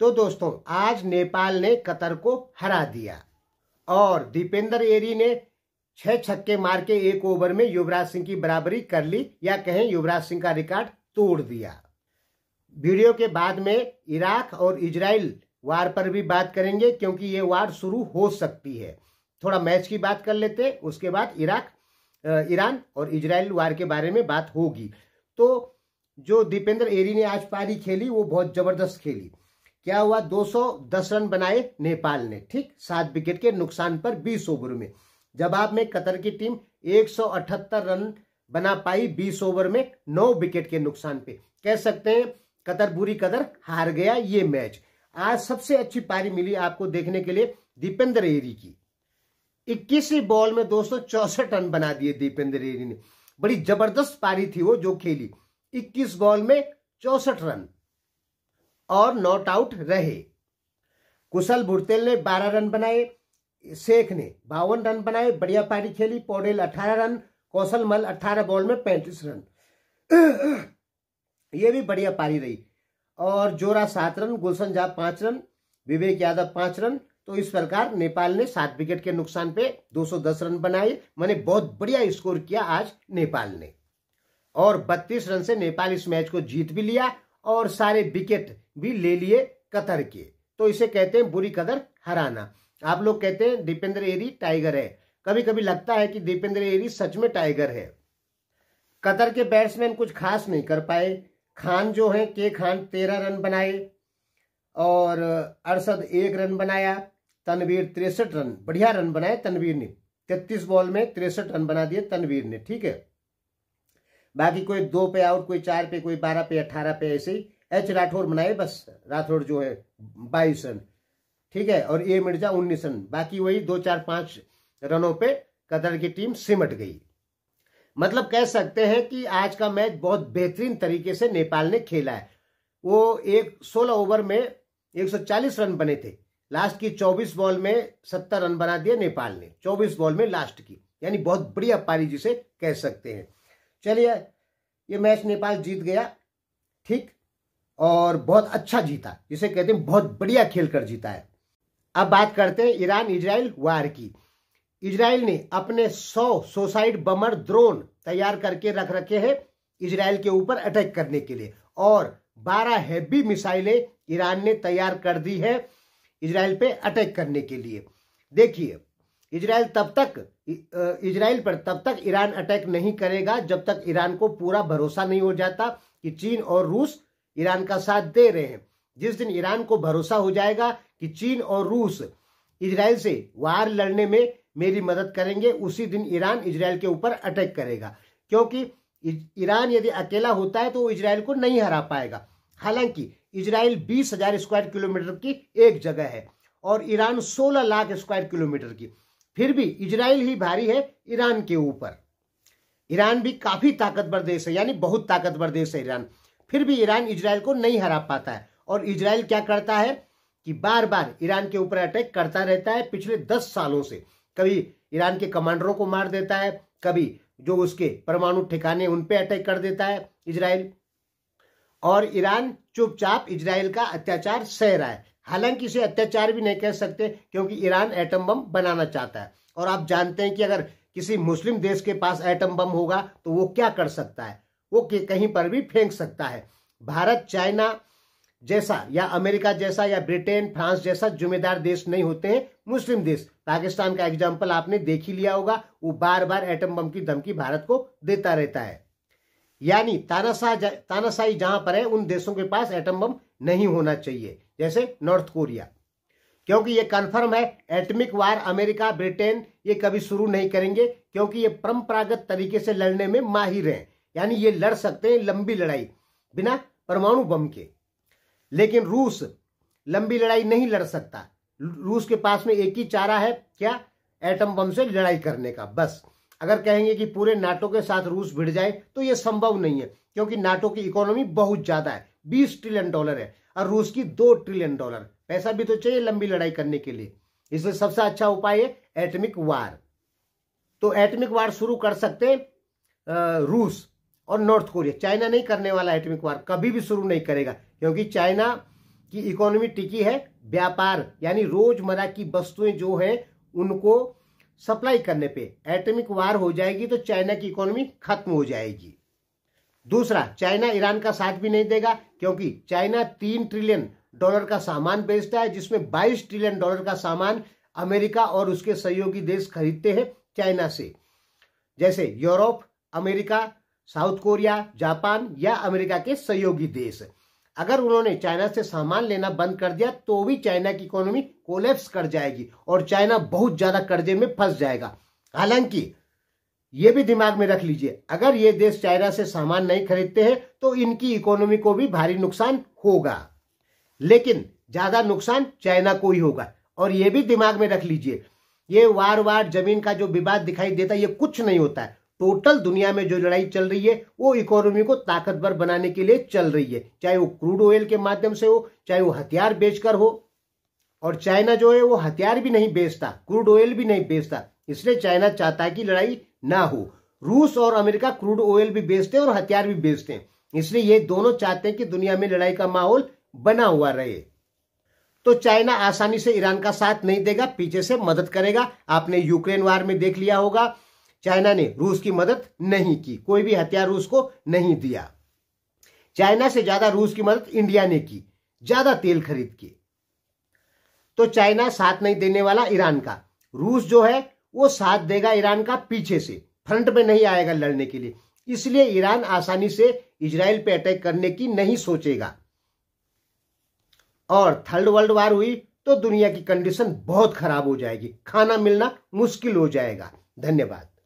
तो दोस्तों आज नेपाल ने कतर को हरा दिया और दीपेंद्र एरी ने छह छक्के मार के एक ओवर में युवराज सिंह की बराबरी कर ली या कहें युवराज सिंह का रिकॉर्ड तोड़ दिया वीडियो के बाद में इराक और इजराइल वार पर भी बात करेंगे क्योंकि ये वार शुरू हो सकती है थोड़ा मैच की बात कर लेते उसके बाद इराक ईरान और इजराइल वार के बारे में बात होगी तो जो दीपेंद्र एरी ने आज पारी खेली वो बहुत जबरदस्त खेली क्या हुआ 210 रन बनाए नेपाल ने ठीक सात विकेट के नुकसान पर 20 ओवर में जवाब में कतर की टीम 178 रन बना पाई 20 ओवर में नौ विकेट के नुकसान पे कह सकते हैं कतर बुरी कदर हार गया ये मैच आज सबसे अच्छी पारी मिली आपको देखने के लिए दीपेंद्र एरी की इक्कीस बॉल में दो चौसठ रन बना दिए दीपेंद्र एरी ने बड़ी जबरदस्त पारी थी वो जो खेली इक्कीस बॉल में चौसठ रन और नॉट आउट रहे कुशल भुरतेल ने 12 रन बनाए शेख ने बावन रन बनाए बढ़िया पारी खेली पौडेल 18 रन कौशल मल 18 बॉल में पैंतीस रन ये भी बढ़िया पारी रही और जोरा सात रन गुलशन झा पांच रन विवेक यादव पांच रन तो इस प्रकार नेपाल ने सात विकेट के नुकसान पे 210 रन बनाए मैंने बहुत बढ़िया स्कोर किया आज नेपाल ने और 32 रन से नेपाल इस मैच को जीत भी लिया और सारे विकेट भी ले लिए कतर के तो इसे कहते हैं बुरी कदर हराना आप लोग कहते हैं दीपेंद्र एरी टाइगर है कभी कभी लगता है कि दीपेंद्र एरी सच में टाइगर है कतर के बैट्समैन कुछ खास नहीं कर पाए खान जो है के खान तेरह रन बनाए और अरसद एक रन बनाया तनवीर तिरसठ रन बढ़िया रन बनाए तनवीर ने तैतीस बॉल में तिरसठ रन बना दिए तनवीर ने ठीक है बाकी कोई दो पे आउट कोई चार पे कोई बारह पे अठारह पे ऐसे ही एच राठौर बनाए बस राठौर जो है बाईस रन ठीक है और ए मिर्जा उन्नीस रन बाकी वही दो चार पांच रनों पे कतर की टीम सिमट गई मतलब कह सकते हैं कि आज का मैच बहुत बेहतरीन तरीके से नेपाल ने खेला है वो एक सोलह ओवर में 140 रन बने थे लास्ट की 24 बॉल में 70 रन बना दिए नेपाल ने 24 बॉल में लास्ट की यानी बहुत बढ़िया पारी जिसे कह सकते हैं चलिए ये मैच नेपाल जीत गया ठीक और बहुत अच्छा जीता जिसे कहते हैं बहुत बढ़िया खेल कर जीता है अब बात करते हैं ईरान इजराइल वार की इजराइल ने अपने 100 सोसाइड बमर ड्रोन तैयार करके रख रखे हैं इजराइल के ऊपर अटैक करने के लिए और 12 हैवी मिसाइलें ईरान ने तैयार कर दी है इजराइल पे अटैक करने के लिए देखिए इजराइल तब तक इजराइल पर तब तक ईरान अटैक नहीं करेगा जब तक ईरान को पूरा भरोसा नहीं हो जाता कि चीन और रूस ईरान का साथ दे रहे हैं जिस दिन ईरान को भरोसा हो जाएगा कि चीन और रूस इजराइल से वार लड़ने में मेरी मदद करेंगे उसी दिन ईरान इजराइल के ऊपर अटैक करेगा क्योंकि ईरान यदि अकेला होता है तो इजराइल को नहीं हरा पाएगा हालांकि इजराइल बीस हजार स्क्वायर किलोमीटर की एक जगह है और ईरान सोलह लाख स्क्वायर किलोमीटर की फिर भी इजराइल ही भारी है ईरान के ऊपर ईरान भी काफी ताकतवर देश है यानी बहुत ताकतवर देश है ईरान फिर भी ईरान इजराइल को नहीं हरा पाता है और इजराइल क्या करता है कि बार बार ईरान के ऊपर अटैक करता रहता है पिछले दस सालों से कभी ईरान के कमांडरों को मार देता है कभी जो उसके परमाणु ठिकाने उन पर अटैक कर देता है इजराइल और ईरान चुपचाप इजराइल का अत्याचार सह रहा है हालांकि इसे अत्याचार भी नहीं कह सकते क्योंकि ईरान एटम बम बनाना चाहता है और आप जानते हैं कि अगर किसी मुस्लिम देश के पास एटम बम होगा तो वो क्या कर सकता है वो कहीं पर भी फेंक सकता है भारत चाइना जैसा या अमेरिका जैसा या ब्रिटेन फ्रांस जैसा जिम्मेदार देश नहीं होते हैं मुस्लिम देश पाकिस्तान का एग्जाम्पल आपने देख ही लिया होगा वो बार बार एटम बम की धमकी भारत को देता रहता है यानी तानाशाह तानाशाही जहां पर है उन देशों के पास एटम बम नहीं होना चाहिए जैसे नॉर्थ कोरिया क्योंकि ये कन्फर्म है एटमिक वार अमेरिका ब्रिटेन ये कभी शुरू नहीं करेंगे क्योंकि ये परंपरागत तरीके से लड़ने में माहिर हैं यानी ये लड़ सकते हैं लंबी लड़ाई बिना परमाणु बम के लेकिन रूस लंबी लड़ाई नहीं लड़ सकता रूस के पास में एक ही चारा है क्या एटम बम से लड़ाई करने का बस अगर कहेंगे कि पूरे नाटो के साथ रूस भिड़ जाए तो यह संभव नहीं है क्योंकि नाटो की इकोनॉमी बहुत ज़्यादा है बीस ट्रिलियन डॉलर है और रूस की दो ट्रिलियन डॉलर पैसा भी तो चाहिए लंबी लड़ाई करने के लिए इसलिए सबसे अच्छा उपाय है एटमिक वार तो एटमिक वार शुरू कर सकते रूस और नॉर्थ कोरिया चाइना नहीं करने वाला एटमिक वार कभी भी शुरू नहीं करेगा क्योंकि चाइना की इकोनॉमी टिकी है व्यापार यानी रोजमर्रा की वस्तुएं जो है उनको सप्लाई करने पे एटमिक वार हो जाएगी तो चाइना की इकोनॉमी खत्म हो जाएगी दूसरा चाइना ईरान का साथ भी नहीं देगा क्योंकि चाइना तीन ट्रिलियन डॉलर का सामान बेचता है जिसमें बाईस ट्रिलियन डॉलर का सामान अमेरिका और उसके सहयोगी देश खरीदते हैं चाइना से जैसे Europe America South Korea Japan या अमेरिका के सहयोगी देश अगर उन्होंने चाइना से सामान लेना बंद कर दिया तो भी चाइना की इकोनॉमी कोलेप्स कर जाएगी और चाइना बहुत ज्यादा कर्जे में फंस जाएगा हालांकि ये भी दिमाग में रख लीजिए अगर ये देश चाइना से सामान नहीं खरीदते हैं तो इनकी इकोनॉमी को भी भारी नुकसान होगा लेकिन ज्यादा नुकसान चाइना को ही होगा और ये भी दिमाग में रख लीजिए ये वार वार जमीन का जो विवाद दिखाई देता है ये कुछ नहीं होता है टोटल दुनिया में जो लड़ाई चल रही है वो इकोनॉमी को ताकतवर बनाने के लिए चल रही है चाहे वो क्रूड ऑयल के माध्यम से हो चाहे वो हथियार बेचकर हो और चाइना जो है वो हथियार भी नहीं बेचता क्रूड ऑयल भी नहीं बेचता इसलिए चाइना चाहता है कि लड़ाई ना हो रूस और अमेरिका क्रूड ऑयल भी बेचते हैं और हथियार भी बेचते हैं इसलिए ये दोनों चाहते हैं कि दुनिया में लड़ाई का माहौल बना हुआ रहे तो चाइना आसानी से ईरान का साथ नहीं देगा पीछे से मदद करेगा आपने यूक्रेन वार में देख लिया होगा चाइना ने रूस की मदद नहीं की कोई भी हथियार रूस को नहीं दिया चाइना से ज्यादा रूस की मदद इंडिया ने की ज्यादा तेल खरीद की तो चाइना साथ नहीं देने वाला ईरान का रूस जो है वो साथ देगा ईरान का पीछे से फ्रंट में नहीं आएगा लड़ने के लिए इसलिए ईरान आसानी से इसराइल पे अटैक करने की नहीं सोचेगा और थर्ड वर्ल्ड वार हुई तो दुनिया की कंडीशन बहुत खराब हो जाएगी खाना मिलना मुश्किल हो जाएगा धन्यवाद